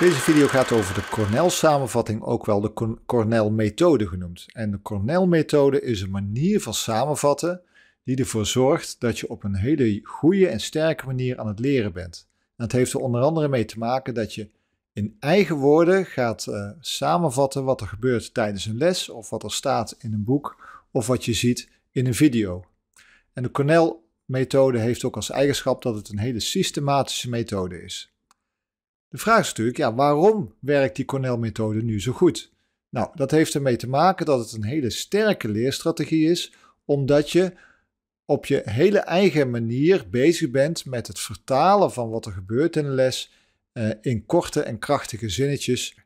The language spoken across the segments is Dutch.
Deze video gaat over de Cornell-samenvatting, ook wel de Cornell-methode genoemd. En de Cornell-methode is een manier van samenvatten die ervoor zorgt dat je op een hele goede en sterke manier aan het leren bent. En dat heeft er onder andere mee te maken dat je in eigen woorden gaat eh, samenvatten wat er gebeurt tijdens een les of wat er staat in een boek of wat je ziet in een video. En de Cornell-methode heeft ook als eigenschap dat het een hele systematische methode is. De vraag is natuurlijk, ja, waarom werkt die Cornell-methode nu zo goed? Nou, dat heeft ermee te maken dat het een hele sterke leerstrategie is, omdat je op je hele eigen manier bezig bent met het vertalen van wat er gebeurt in de les eh, in korte en krachtige zinnetjes.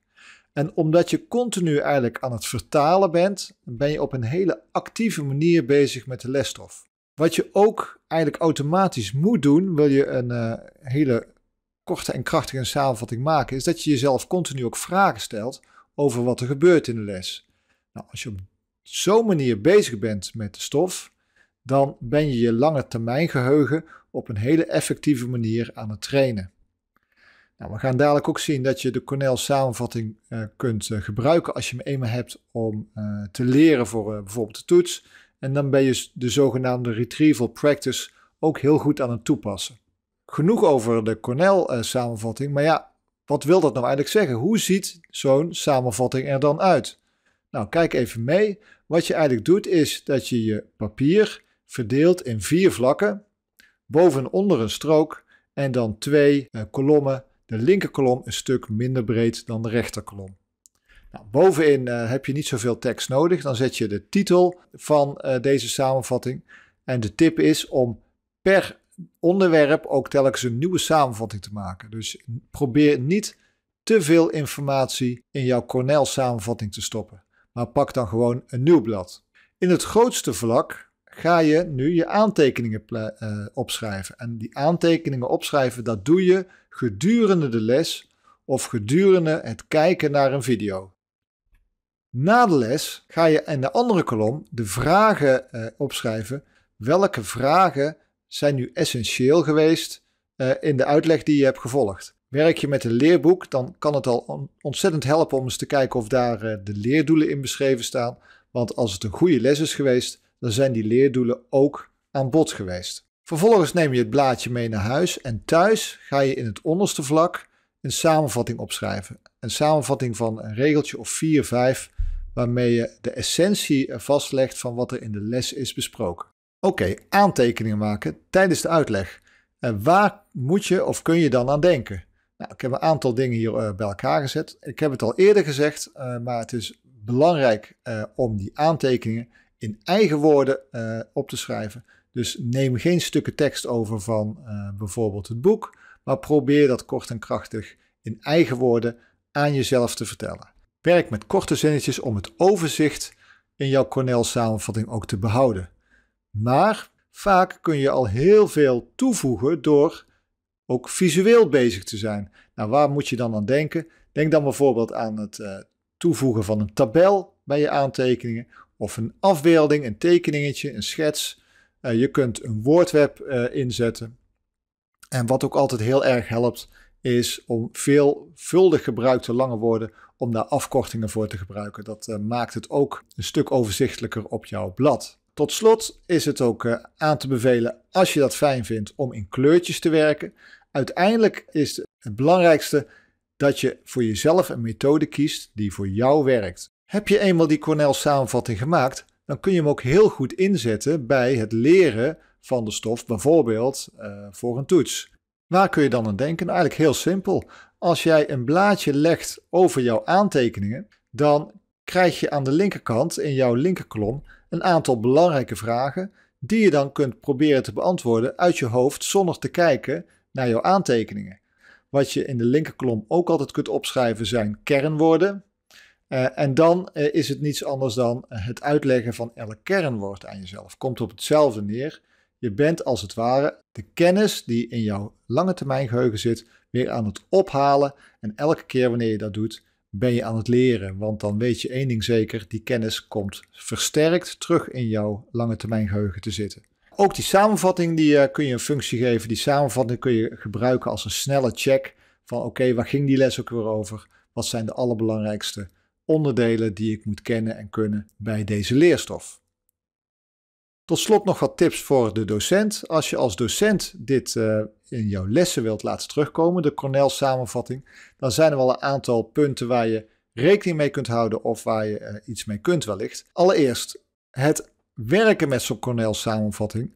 En omdat je continu eigenlijk aan het vertalen bent, ben je op een hele actieve manier bezig met de lesstof. Wat je ook eigenlijk automatisch moet doen, wil je een eh, hele korte en krachtige samenvatting maken, is dat je jezelf continu ook vragen stelt over wat er gebeurt in de les. Nou, als je op zo'n manier bezig bent met de stof, dan ben je je lange termijn geheugen op een hele effectieve manier aan het trainen. Nou, we gaan dadelijk ook zien dat je de Cornell samenvatting eh, kunt eh, gebruiken als je hem eenmaal hebt om eh, te leren voor bijvoorbeeld de toets. En dan ben je de zogenaamde retrieval practice ook heel goed aan het toepassen. Genoeg over de Cornell-samenvatting, eh, maar ja, wat wil dat nou eigenlijk zeggen? Hoe ziet zo'n samenvatting er dan uit? Nou, kijk even mee. Wat je eigenlijk doet is dat je je papier verdeelt in vier vlakken, boven en onder een strook en dan twee eh, kolommen. De linker kolom een stuk minder breed dan de rechter kolom. Nou, bovenin eh, heb je niet zoveel tekst nodig, dan zet je de titel van eh, deze samenvatting. En de tip is om per onderwerp ook telkens een nieuwe samenvatting te maken. Dus probeer niet te veel informatie in jouw Cornell-samenvatting te stoppen, maar pak dan gewoon een nieuw blad. In het grootste vlak ga je nu je aantekeningen eh, opschrijven. En die aantekeningen opschrijven, dat doe je gedurende de les of gedurende het kijken naar een video. Na de les ga je in de andere kolom de vragen eh, opschrijven. Welke vragen zijn nu essentieel geweest eh, in de uitleg die je hebt gevolgd. Werk je met een leerboek, dan kan het al ontzettend helpen om eens te kijken of daar eh, de leerdoelen in beschreven staan. Want als het een goede les is geweest, dan zijn die leerdoelen ook aan bod geweest. Vervolgens neem je het blaadje mee naar huis en thuis ga je in het onderste vlak een samenvatting opschrijven. Een samenvatting van een regeltje of 4, 5, waarmee je de essentie eh, vastlegt van wat er in de les is besproken. Oké, aantekeningen maken tijdens de uitleg. En waar moet je of kun je dan aan denken? Nou, ik heb een aantal dingen hier eh, bij elkaar gezet. Ik heb het al eerder gezegd, eh, maar het is belangrijk eh, om die aantekeningen in eigen woorden op te schrijven. Dus neem geen stukken tekst over van bijvoorbeeld het boek, maar probeer dat kort en krachtig in eigen woorden aan jezelf te vertellen. Werk met korte zinnetjes om het overzicht in jouw Cornell-samenvatting ook te behouden. Maar vaak kun je al heel veel toevoegen door ook visueel bezig te zijn. Nou, waar moet je dan aan denken? Denk dan bijvoorbeeld aan het eh, toevoegen van een tabel bij je aantekeningen of een afbeelding, een tekeningetje, een schets. Eh, je kunt een woordweb eh, inzetten. En wat ook altijd heel erg helpt, is om veelvuldig gebruikte lange woorden, om daar afkortingen voor te gebruiken. Dat maakt het ook een stuk overzichtelijker op jouw blad. Tot slot is het ook eh, aan te bevelen, als je dat fijn vindt, om in kleurtjes te werken. Uiteindelijk is het belangrijkste dat je voor jezelf een methode kiest die voor jou werkt. Heb je eenmaal die Cornell samenvatting gemaakt, dan kun je hem ook heel goed inzetten bij het leren van de stof, bijvoorbeeld eh, voor een toets. Waar kun je dan aan denken? Nou, eigenlijk heel simpel. Als jij een blaadje legt over jouw aantekeningen, dan krijg je aan de linkerkant in jouw linkerkolom een aantal belangrijke vragen die je dan kunt proberen te beantwoorden uit je hoofd zonder te kijken naar jouw aantekeningen. Wat je in de linkerkolom ook altijd kunt opschrijven zijn kernwoorden. Eh, en dan eh, is het niets anders dan het uitleggen van elk kernwoord aan jezelf. Komt op hetzelfde neer. Je bent als het ware de kennis die in jouw lange termijn geheugen zit weer aan het ophalen. En elke keer wanneer je dat doet, ben je aan het leren. Want dan weet je één ding zeker, die kennis komt versterkt terug in jouw lange termijn geheugen te zitten. Ook die samenvatting die, eh, kun je een functie geven. Die samenvatting kun je gebruiken als een snelle check van oké, waar ging die les ook weer over? Wat zijn de allerbelangrijkste onderdelen die ik moet kennen en kunnen bij deze leerstof? Tot slot nog wat tips voor de docent. Als je als docent dit eh, in jouw lessen wilt laten terugkomen, de Cornell-samenvatting, dan zijn er wel een aantal punten waar je rekening mee kunt houden of waar je eh, iets mee kunt wellicht. Allereerst, het werken met zo'n Cornell-samenvatting,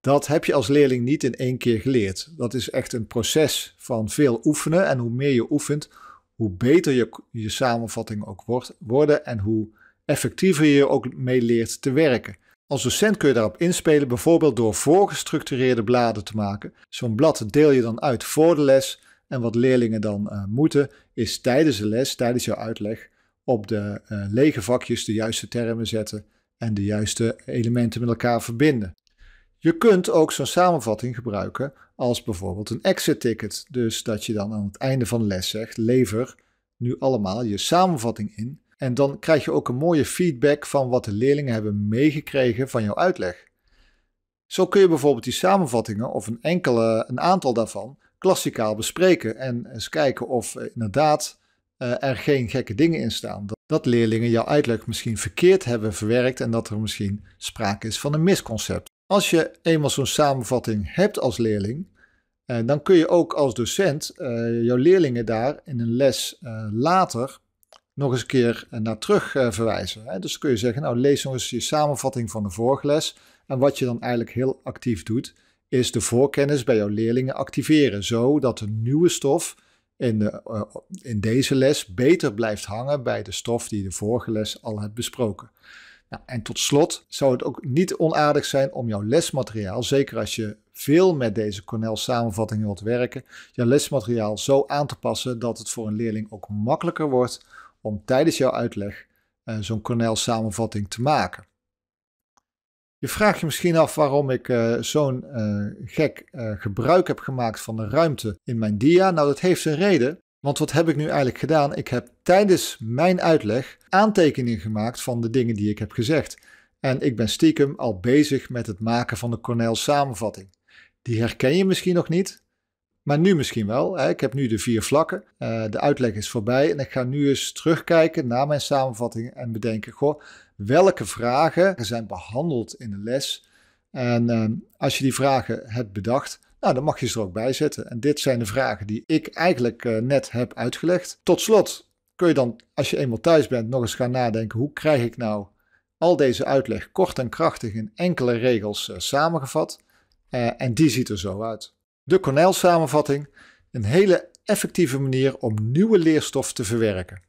dat heb je als leerling niet in één keer geleerd. Dat is echt een proces van veel oefenen en hoe meer je oefent, hoe beter je, je samenvatting ook wordt worden en hoe effectiever je ook mee leert te werken. Als docent kun je daarop inspelen, bijvoorbeeld door voorgestructureerde bladen te maken. Zo'n blad deel je dan uit voor de les. En wat leerlingen dan eh, moeten, is tijdens de les, tijdens jouw uitleg, op de eh, lege vakjes de juiste termen zetten en de juiste elementen met elkaar verbinden. Je kunt ook zo'n samenvatting gebruiken als bijvoorbeeld een exit ticket. Dus dat je dan aan het einde van de les zegt: lever nu allemaal je samenvatting in en dan krijg je ook een mooie feedback van wat de leerlingen hebben meegekregen van jouw uitleg. Zo kun je bijvoorbeeld die samenvattingen of een enkele, een aantal daarvan, klassikaal bespreken en eens kijken of eh, inderdaad eh, er geen gekke dingen in staan. Dat leerlingen jouw uitleg misschien verkeerd hebben verwerkt en dat er misschien sprake is van een misconcept. Als je eenmaal zo'n samenvatting hebt als leerling, eh, dan kun je ook als docent jouw leerlingen daar in een les later nog eens een keer eh, naar terug eh, verwijzen. Dus kun je zeggen, nou lees nog eens je samenvatting van de vorige les. En wat je dan eigenlijk heel actief doet, is de voorkennis bij jouw leerlingen activeren. Zodat de nieuwe stof in, de, eh, in deze les beter blijft hangen bij de stof die de vorige les al hebt besproken. Nou, en tot slot zou het ook niet onaardig zijn om jouw lesmateriaal, zeker als je veel met deze Cornell samenvattingen wilt werken, jouw lesmateriaal zo aan te passen dat het voor een leerling ook makkelijker wordt om tijdens jouw uitleg eh, zo'n Cornell samenvatting te maken. Je vraagt je misschien af waarom ik eh, zo'n eh, gek gebruik heb gemaakt van de ruimte in mijn dia. Nou, dat heeft een reden, want wat heb ik nu eigenlijk gedaan? Ik heb tijdens mijn uitleg aantekeningen gemaakt van de dingen die ik heb gezegd. En ik ben stiekem al bezig met het maken van de Cornell samenvatting. Die herken je misschien nog niet, maar nu misschien wel. Hè. Ik heb nu de vier vlakken. Eh, de uitleg is voorbij. En ik ga nu eens terugkijken naar mijn samenvatting en bedenken: goh, welke vragen zijn behandeld in de les? En ehm, als je die vragen hebt bedacht, nou, dan mag je ze er ook bij zetten. En dit zijn de vragen die ik eigenlijk eh, net heb uitgelegd. Tot slot kun je dan, als je eenmaal thuis bent, nog eens gaan nadenken: hoe krijg ik nou al deze uitleg kort en krachtig in enkele regels eh, samengevat? en die ziet er zo uit de Cornell-samenvatting een hele effectieve manier om nieuwe leerstof te verwerken.